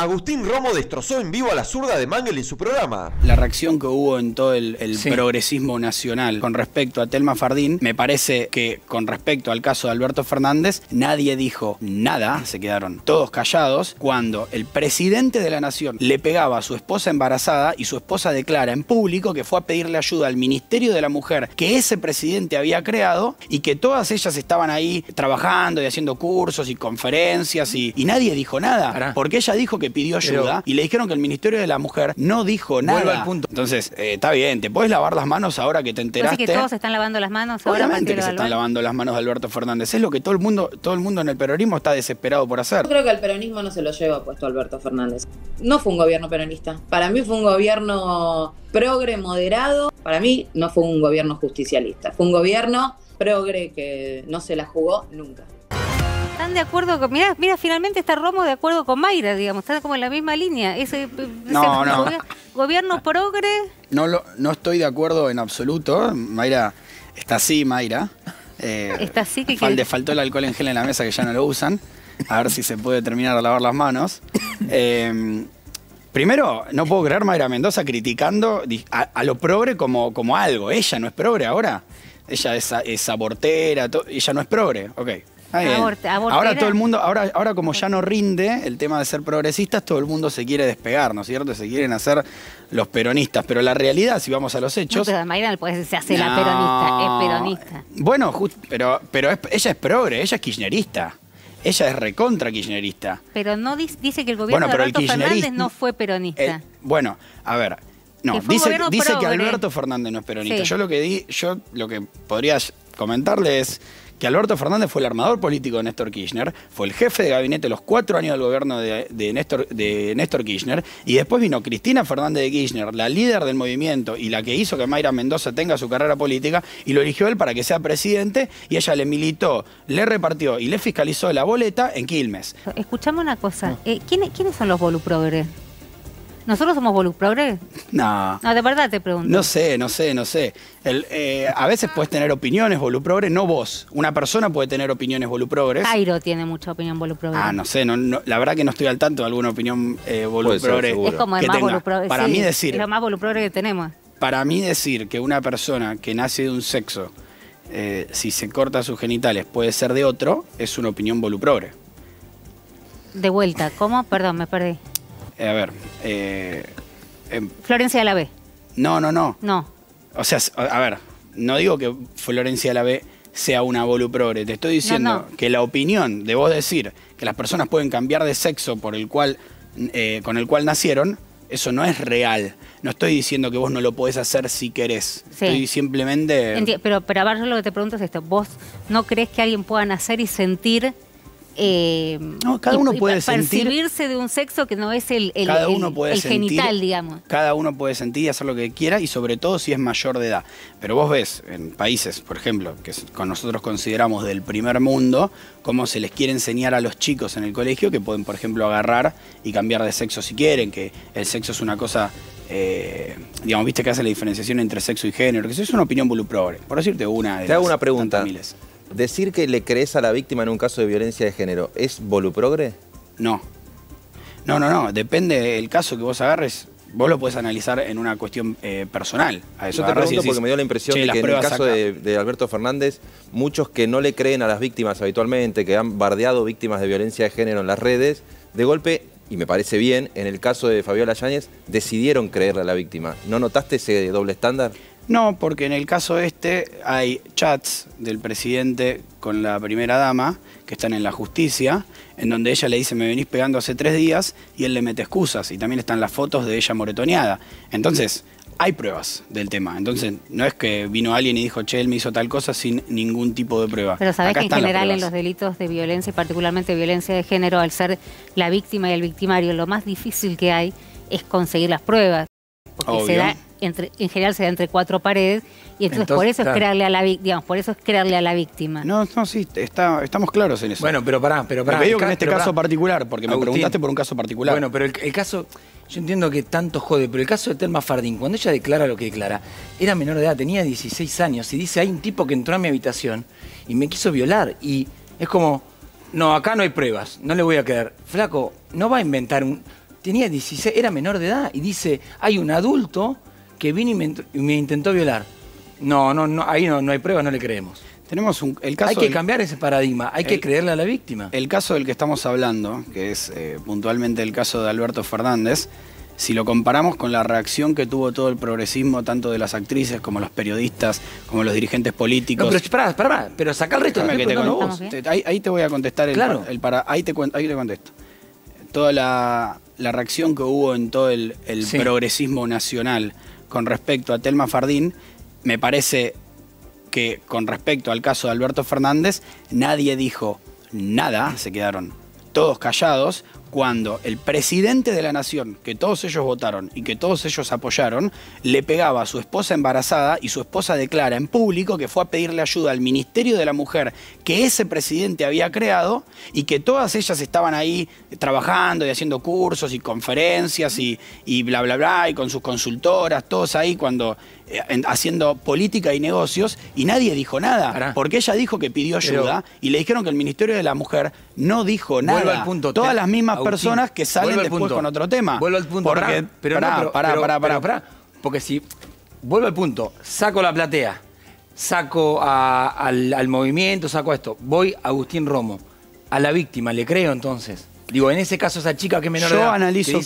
Agustín Romo destrozó en vivo a la zurda de Mangel en su programa. La reacción que hubo en todo el, progresismo nacional con respecto a Telma Fardín, me parece que con respecto al caso de Alberto Fernández, nadie dijo nada, se quedaron todos callados, cuando el presidente de la nación le pegaba a su esposa embarazada y su esposa declara en público que fue a pedirle ayuda al Ministerio de la Mujer que ese presidente había creado y que todas ellas estaban ahí trabajando y haciendo cursos y conferencias y nadie dijo nada, porque ella dijo que pidió ayuda y le dijeron que el Ministerio de la Mujer no dijo nada. Al punto. Entonces, eh, está bien, te puedes lavar las manos ahora que te enteraste. Así que todos están lavando las manos ahora. que se están lavando las manos de Alberto Fernández. Es lo que todo el mundo, todo el mundo en el peronismo está desesperado por hacer. Yo creo que el peronismo no se lo lleva puesto Alberto Fernández. No fue un gobierno peronista. Para mí fue un gobierno progre moderado. Para mí no fue un gobierno justicialista. Fue un gobierno progre que no se la jugó nunca. Están de acuerdo con. Mira, mira, finalmente está Romo de acuerdo con Mayra, digamos. Está como en la misma línea. Ese, eh, no, no. Gobierno, ah. progre. No, no estoy de acuerdo en absoluto. Mayra está así, Mayra. Eh, está así que. que... faltó el alcohol en gel en la mesa que ya no lo usan. A ver si se puede terminar de lavar las manos. Eh, primero, no puedo creer Mayra Mendoza criticando a, lo progre como, como algo. Ella no es progre ahora. Ella es, esa abortera, ella no es progre. Ok ahora todo el mundo, ahora, ahora como ya no rinde el tema de ser progresistas, todo el mundo se quiere despegar, ¿no es cierto? Se quieren hacer los peronistas, pero la realidad, si vamos a los hechos... No, pero Mayra pues, se hace la peronista, es peronista. Bueno, pero, pero ella es progre, ella es kirchnerista. Ella es recontra kirchnerista. Pero no dice que el gobierno de Alberto Fernández no fue peronista. Eh, bueno, a ver, no, dice, que Alberto Fernández no es peronista. Yo lo que di, yo lo que podría comentarle es que Alberto Fernández fue el armador político de Néstor Kirchner, fue el jefe de gabinete los cuatro años del gobierno de, Néstor, de Néstor Kirchner, y después vino Cristina Fernández de Kirchner, la líder del movimiento y la que hizo que Mayra Mendoza tenga su carrera política, y lo eligió él para que sea presidente, y ella le militó, le repartió y le fiscalizó la boleta en Quilmes. Escuchame una cosa, eh, ¿quiénes, son los voluprogres? ¿Nosotros somos voluprogres? No. No, ah, de verdad te pregunto. No sé, no sé, no sé. Eh, a veces puedes tener opiniones voluprogres, no vos. Una persona puede tener opiniones voluprogres. Jairo tiene mucha opinión voluprogres. Ah, no sé, la verdad que no estoy al tanto de alguna opinión eh, Es como el más Para mí decir. lo más que tenemos. Para mí decir que una persona que nace de un sexo, eh, si se corta sus genitales, puede ser de otro, es una opinión voluprogres. De vuelta, ¿cómo? Perdón, me perdí. Eh, a ver. eh, em, Florencia de la B. no, no, no. No. O sea, a ver, no digo que Florencia la B sea una Voluprore, Te estoy diciendo que la opinión de vos decir que las personas pueden cambiar de sexo por el cual, eh, con el cual nacieron, eso no es real. No estoy diciendo que vos no lo podés hacer si querés. Estoy simplemente. pero, pero a ver, yo lo que te pregunto es esto. ¿Vos no crees que alguien pueda nacer y sentir eh, no, cada uno puede percibirse de un sexo que no es el, genital, digamos. Cada uno puede sentir y hacer lo que quiera y sobre todo si es mayor de edad. Pero vos ves en países, por ejemplo, que con nosotros consideramos del primer mundo, cómo se les quiere enseñar a los chicos en el colegio que pueden, por ejemplo, agarrar y cambiar de sexo si quieren, que el sexo es una cosa eh, digamos, viste que hace la diferenciación entre sexo y género, que eso es una opinión voluprobre, por decirte una. De Te hago una pregunta. Miles. ¿Decir que le crees a la víctima en un caso de violencia de género es voluprogre? No. No, no, no. Depende del caso que vos agarres. Vos lo puedes analizar en una cuestión eh, personal. A eso Yo te pregunto porque me dio la impresión que en el caso de, de, Alberto Fernández, muchos que no le creen a las víctimas habitualmente, que han bardeado víctimas de violencia de género en las redes, de golpe, y me parece bien, en el caso de Fabiola Yáñez, decidieron creerle a la víctima. ¿No notaste ese doble estándar? No, porque en el caso este hay chats del presidente con la primera dama, que están en la justicia, en donde ella le dice, me venís pegando hace tres días, y él le mete excusas, y también están las fotos de ella moretoneada. Entonces, hay pruebas del tema. Entonces, no es que vino alguien y dijo, che, él me hizo tal cosa sin ningún tipo de prueba. Pero sabés que en general en los delitos de violencia, y particularmente violencia de género, al ser la víctima y el victimario, lo más difícil que hay es conseguir las pruebas. Porque en general se da entre cuatro paredes y entonces, por eso es crearle a la a la víctima. No, no, sí, estamos claros en eso. Bueno, pero pará, pero pará. Este pero en este caso particular, porque me preguntaste por un caso particular. Bueno, pero el, caso, yo entiendo que tanto jode, pero el caso de Telma Fardín, cuando ella declara lo que declara, era menor de edad, tenía 16 años, y dice, hay un tipo que entró a mi habitación y me quiso violar. Y es como, no, acá no hay pruebas, no le voy a creer. Flaco, no va a inventar un tenía 16, era menor de edad y dice, hay un adulto que vino y me, intentó violar. No, no, no, ahí no, no hay pruebas, no le creemos. Tenemos el caso hay que cambiar ese paradigma, hay que creerle a la víctima. El caso del que estamos hablando, que es eh, puntualmente el caso de Alberto Fernández, si lo comparamos con la reacción que tuvo todo el progresismo, tanto de las actrices como los periodistas, como los dirigentes políticos. pero pará, pará, pero saca el resto de que Ahí, te voy a contestar el, claro. ahí te, contesto. Toda la, reacción que hubo en todo el, progresismo nacional con respecto a Telma Fardín, me parece que con respecto al caso de Alberto Fernández, nadie dijo nada, se quedaron todos callados, cuando el presidente de la nación, que todos ellos votaron y que todos ellos apoyaron, le pegaba a su esposa embarazada y su esposa declara en público que fue a pedirle ayuda al Ministerio de la Mujer que ese presidente había creado y que todas ellas estaban ahí trabajando y haciendo cursos y conferencias y, bla, bla, bla, y con sus consultoras, todos ahí cuando eh, haciendo política y negocios y nadie dijo nada. Porque ella dijo que pidió ayuda y le dijeron que el Ministerio de la Mujer no dijo nada. Todas las mismas personas que salen después punto. con otro tema. Vuelvo al punto. Porque, pero pará, pará, pará, Porque si, vuelvo al punto, saco la platea, saco al, movimiento, saco esto, voy a Agustín Romo, a la víctima, le creo entonces. Digo, en ese caso esa chica que menor yo analizo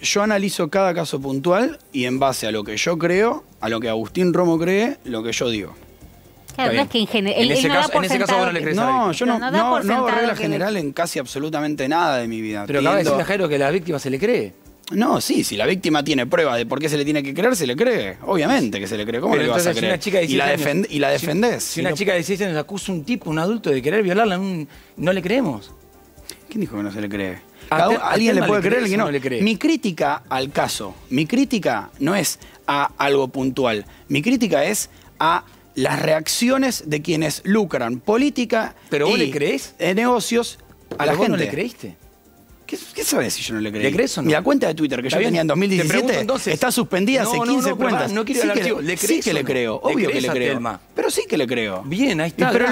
Yo analizo cada caso puntual y en base a lo que yo creo, a lo que Agustín Romo cree, lo que yo digo en, ese, caso, vos no le crees No, yo no, no, no, regla general en casi absolutamente nada de mi vida. Pero cada de decir que a la víctima se le cree. No, sí, si la víctima tiene pruebas de por qué se le tiene que creer, se le cree. Obviamente que se le cree. ¿Cómo le vas a creer? y, la y la defendés. Si, una chica de 16 años acusa un tipo, un adulto, de querer violarla, no le creemos. ¿Quién dijo que no se le cree? alguien le puede creer, y no. no le cree. Mi crítica al caso, mi crítica no es a algo puntual. Mi crítica es a las reacciones de quienes lucran política. ¿Pero y le eh, negocios a la gente. no le creíste? ¿Qué, qué sabes si yo no le creí? ¿Le crees o no? la cuenta de Twitter que yo tenía en 2017 está suspendida hace 15 no, cuentas. No quiero sí que le, ¿le que le creo, obvio que le creo. Pero sí que le creo. Bien, ahí está, y pero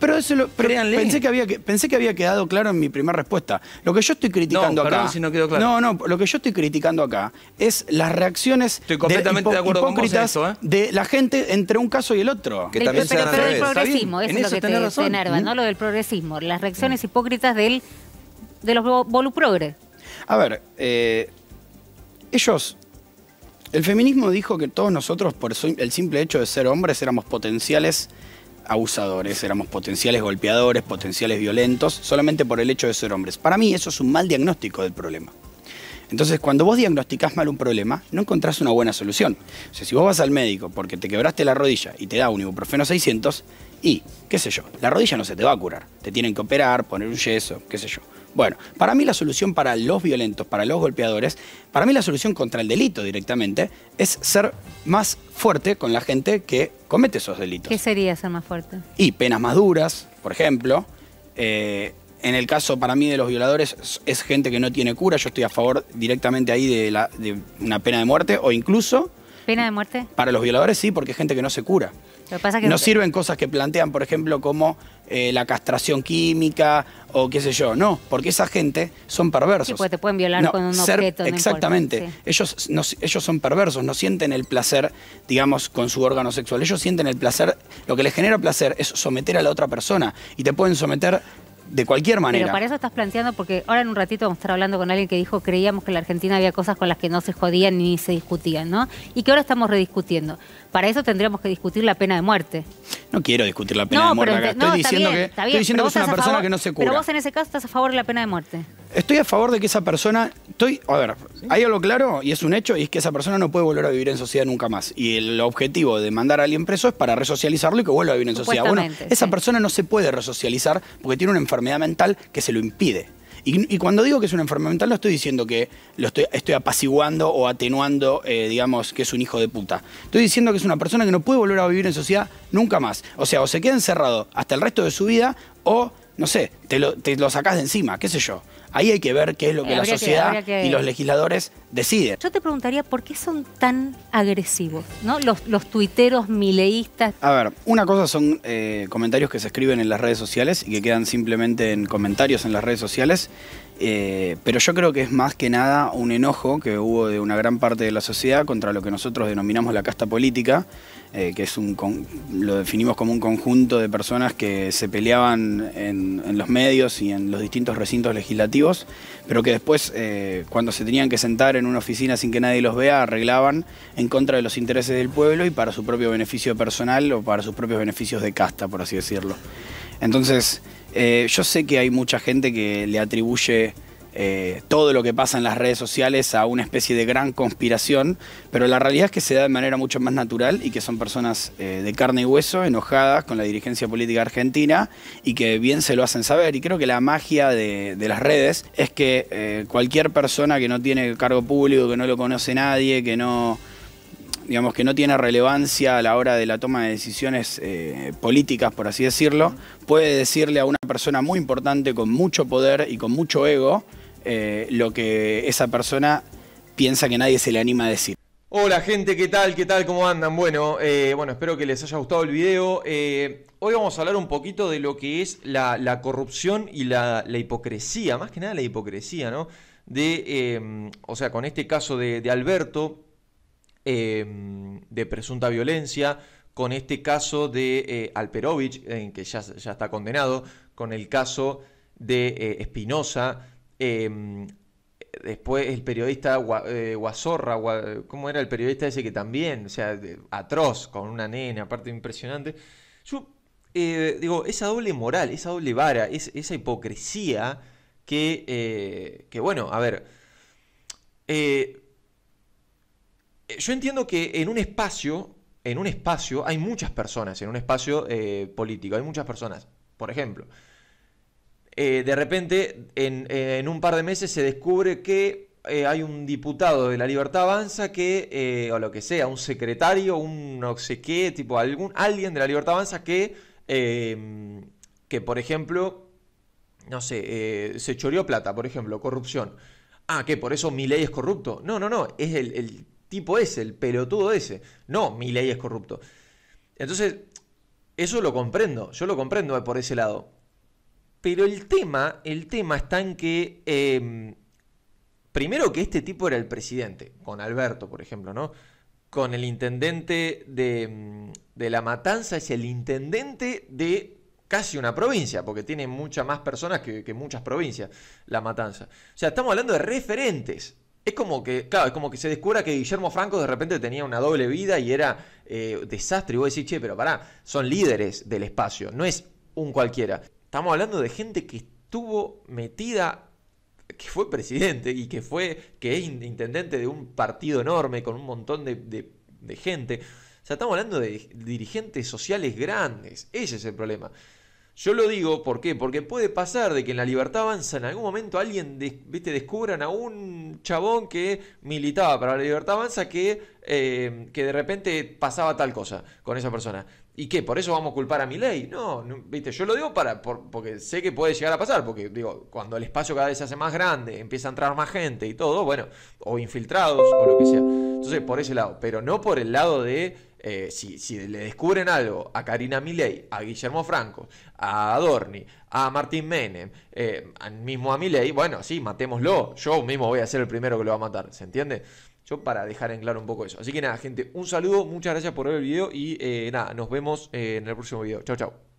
pero eso lo, pensé, que había, pensé que había quedado claro en mi primera respuesta. Lo que yo estoy criticando acá... Si no, quedó claro. no, no, lo que yo estoy criticando acá es las reacciones estoy completamente de, acuerdo con vos eso, ¿eh? de la gente entre un caso y el otro. Que pero, pero, pero el progresismo, eso es lo que te enerva, ¿Mm? ¿no? Lo del progresismo, las reacciones hipócritas del de los Voluprogres? A ver, eh, ellos. El feminismo dijo que todos nosotros, por el simple hecho de ser hombres, éramos potenciales abusadores, éramos potenciales golpeadores, potenciales violentos, solamente por el hecho de ser hombres. Para mí eso es un mal diagnóstico del problema. Entonces, cuando vos diagnosticás mal un problema, no encontrás una buena solución. O sea, si vos vas al médico porque te quebraste la rodilla y te da un ibuprofeno 600, y, qué sé yo, la rodilla no se te va a curar. Te tienen que operar, poner un yeso, qué sé yo. Bueno, para mí la solución para los violentos, para los golpeadores, para mí la solución contra el delito directamente es ser más fuerte con la gente que comete esos delitos. ¿Qué sería ser más fuerte? Y penas más duras, por ejemplo. Eh, en el caso para mí de los violadores es gente que no tiene cura. Yo estoy a favor directamente ahí de una pena de muerte o incluso ¿Pena de muerte? Para los violadores sí, porque es gente que no se cura. pasa que no sirven cosas que plantean, por ejemplo, como eh, la castración química o qué sé yo. No, porque esa gente son perversos. Sí, te pueden violar con un objeto. exactamente. ellos, ellos son perversos, no sienten el placer, digamos, con su órgano sexual. Ellos sienten el placer, lo que les genera placer es someter a la otra persona. Y te pueden someter de cualquier manera. Pero para eso estás planteando, porque ahora en un ratito vamos a estar hablando con alguien que dijo creíamos que en la Argentina había cosas con las que no se jodían ni se discutían, ¿no? Y que ahora estamos rediscutiendo. Para eso tendríamos que discutir la pena de muerte. No quiero discutir la pena de muerte acá. Estoy, diciendo que, estoy diciendo que es una persona que no se cura. Pero vos en ese caso estás a favor de la pena de muerte. Estoy a favor de que esa persona. Estoy, a ver, hay algo claro y es un hecho, y es que esa persona no puede volver a vivir en sociedad nunca más. Y el objetivo de mandar a alguien preso es para resocializarlo y que vuelva a vivir en sociedad. Bueno, esa persona no se puede resocializar porque tiene una enfermedad mental que se lo impide. Y, cuando digo que es una enfermedad mental, no estoy diciendo que lo estoy, apaciguando o atenuando, eh, digamos, que es un hijo de puta. Estoy diciendo que es una persona que no puede volver a vivir en sociedad nunca más. O sea, o se queda encerrado hasta el resto de su vida o no sé, te lo, te sacás de encima, qué sé yo. Ahí hay que ver qué es lo que la sociedad y los legisladores deciden. Yo te preguntaría por qué son tan agresivos, ¿no? Los, los tuiteros mileístas. A ver, una cosa son eh, comentarios que se escriben en las redes sociales y que quedan simplemente en comentarios en las redes sociales. Eh, pero yo creo que es más que nada un enojo que hubo de una gran parte de la sociedad contra lo que nosotros denominamos la casta política, eh, que es un lo definimos como un conjunto de personas que se peleaban en, los medios y en los distintos recintos legislativos, pero que después, eh, cuando se tenían que sentar en una oficina sin que nadie los vea, arreglaban en contra de los intereses del pueblo y para su propio beneficio personal o para sus propios beneficios de casta, por así decirlo. Entonces, eh, yo sé que hay mucha gente que le atribuye eh, todo lo que pasa en las redes sociales a una especie de gran conspiración, pero la realidad es que se da de manera mucho más natural y que son personas eh, de carne y hueso, enojadas con la dirigencia política argentina y que bien se lo hacen saber. Y creo que la magia de, las redes es que cualquier persona que no tiene cargo público, que no lo conoce nadie, que no digamos, que no tiene relevancia a la hora de la toma de decisiones eh, políticas, por así decirlo, puede decirle a una persona muy importante con mucho poder y con mucho ego eh, lo que esa persona piensa que nadie se le anima a decir. Hola gente, ¿qué tal? ¿Qué tal? ¿Cómo andan? Bueno, eh, bueno, espero que les haya gustado el video. hoy vamos a hablar un poquito de lo que es la, corrupción y la, hipocresía, más que nada la hipocresía, ¿no? De, o sea, con este caso de Alberto, Em, de presunta violencia, con este caso de eh, Alperovich, en que ya, está condenado, con el caso de eh, Espinosa, em, después el periodista eh, Guazorra, ¿cómo era el periodista ese que también, o sea, atroz, con una nena, aparte impresionante? Yo digo, esa doble moral, esa doble vara, esa hipocresía que, que, bueno, a ver, eh, eh, yo entiendo que en un espacio, en un espacio, hay muchas personas, en un espacio eh, político, hay muchas personas. Por ejemplo, eh, de repente en, un par de meses se descubre que hay un diputado de la Libertad Avanza que, o lo que sea, un secretario, un no sé qué, tipo algún, alguien de la Libertad Avanza que, que por ejemplo, no sé, se choreó plata, por ejemplo, corrupción. Ah, que por eso mi ley es corrupto. No, no, no, es el tipo ese, el pelotudo ese. No, mi ley es corrupto. Entonces, eso lo comprendo, yo lo comprendo por ese lado. Pero el tema, el tema está en que, em, primero que este tipo era el presidente, con Alberto, por ejemplo, ¿no? Con el intendente de, em, La Matanza, es el intendente de casi una provincia, porque tiene muchas más personas que, que muchas provincias, La Matanza. O sea, estamos hablando de referentes, es como que, claro, es como que se descubra que Guillermo Franco de repente tenía una doble vida y era eh, desastre. Y vos decís, che, pero pará, son líderes del espacio, no es un cualquiera. Estamos hablando de gente que estuvo metida, que fue presidente y que fue, que es intendente de un partido enorme con un montón de, de gente. O sea, estamos hablando de dirigentes sociales grandes. Ese es el problema. Yo lo digo, ¿por qué? Porque puede pasar de que en la libertad avanza en algún momento alguien, viste, descubran a un chabón que militaba para la libertad avanza que, eh, que de repente pasaba tal cosa con esa persona. ¿Y qué? ¿Por eso vamos a culpar a mi ley? No, viste, yo lo digo para, porque sé que puede llegar a pasar, porque digo, cuando el espacio cada vez se hace más grande, empieza a entrar más gente y todo, bueno, o infiltrados o lo que sea. Entonces, por ese lado, pero no por el lado de eh, si, le descubren algo a Karina Milei, a Guillermo Franco, a Adorni, a Martín Menem, eh, al mismo a Milei, bueno, sí, matémoslo. Yo mismo voy a ser el primero que lo va a matar, ¿se entiende? Yo para dejar en claro un poco eso. Así que nada, gente, un saludo, muchas gracias por ver el video y eh, nada, nos vemos en el próximo video. Chao, chao.